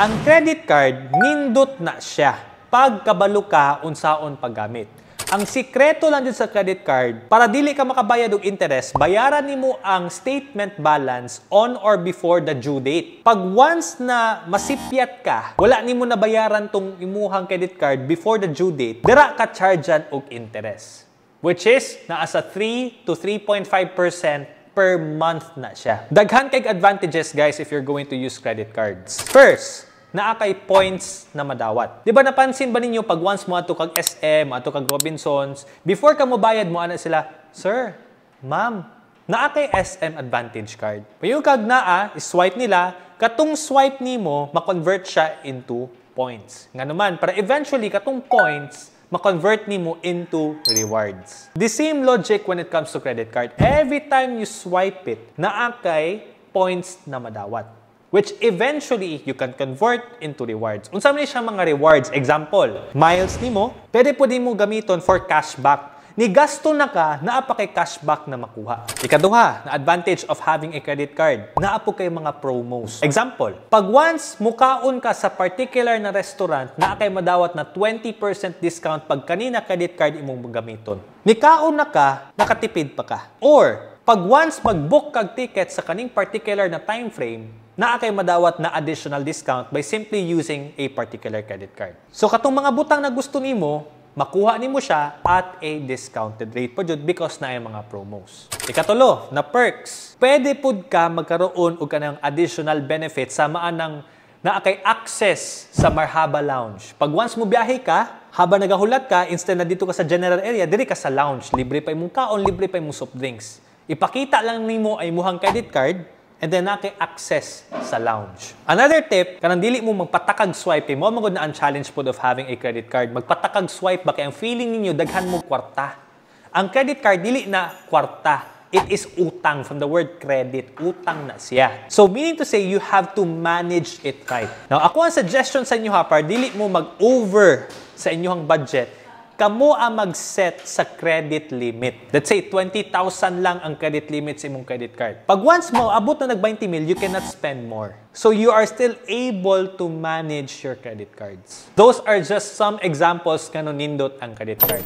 Ang credit card, nindot na siya. pag kabalo ka, unsaon paggamit. Ang sikreto lang din sa credit card, para dili ka makabayad og interest, bayaran nimo ang statement balance on or before the due date. Pag once na masipyat ka, wala nimo nabayaran tong imuhang credit card before the due date, dira ka chargean og interest. Which is naa sa 3 to 3.5% per month na siya. Daghan kay advantages guys if you're going to use credit cards. First, naa kay points na madawat. Di ba napansin ba ninyo pag once mo ato kag SM, ato kag Robinsons, before ka mo bayad mo ana sila, Sir, Ma'am, naa kay SM Advantage Card. Payong kag naa, swipe nila, katong swipe nimo ma-convert siya into points. Nga naman, para eventually katong points, ma-convert nimo into rewards. The same logic when it comes to credit card. Every time you swipe it, naa kay points na madawat which eventually you can convert into rewards. Unsa man siya mga rewards? Example, miles nimo, pwede pud nimo gamiton for cashback ni gasto na ka naa pa kay cashback na makuha. Ikaduha, na advantage of having a credit card, naa po kay mga promos. Example, pag once mukaon ka sa particular na restaurant, naa kay madawat na 20% discount pag kanina credit card imong gamiton. Nikaon na ka, nakatipid pa ka. Or, pag once mag-book kag ticket sa kaning particular na time frame, naa kay madawat na additional discount by simply using a particular credit card. So katong mga butang na gusto nimo, makuha nimo siya at a discounted rate po jud because naay mga promos. Ikatulo, na perks. Pwede pud ka magkaroon og kanang additional benefits samaan ng naa kay access sa Marhaba Lounge. Pag once mo biyahe ka, haba nagahulat ka, instead na dito ka sa general area, diri ka sa lounge. Libre pa imong kaon, libre pa imong soft drinks. Ipakita lang nimo ay muhang credit card and then naki access sa lounge. Another tip, kanang dili mo magpatakag swipe eh, mo magod na ang challenge pod of having a credit card. Magpatakag swipe ba kay ang feeling ninyo daghan mo kwarta. Ang credit card dili na kwarta. It is utang from the word credit. Utang na siya. So meaning to say, you have to manage it right. Now, ako ang suggestion sa inyo ha, par, dili mo mag-over sa inyong budget kamo ang mag-set sa credit limit. Let's say, 20,000 lang ang credit limit sa imong credit card. Pag once mo, abot na nag-20 mil, you cannot spend more. So you are still able to manage your credit cards. Those are just some examples kanunindot ang credit card.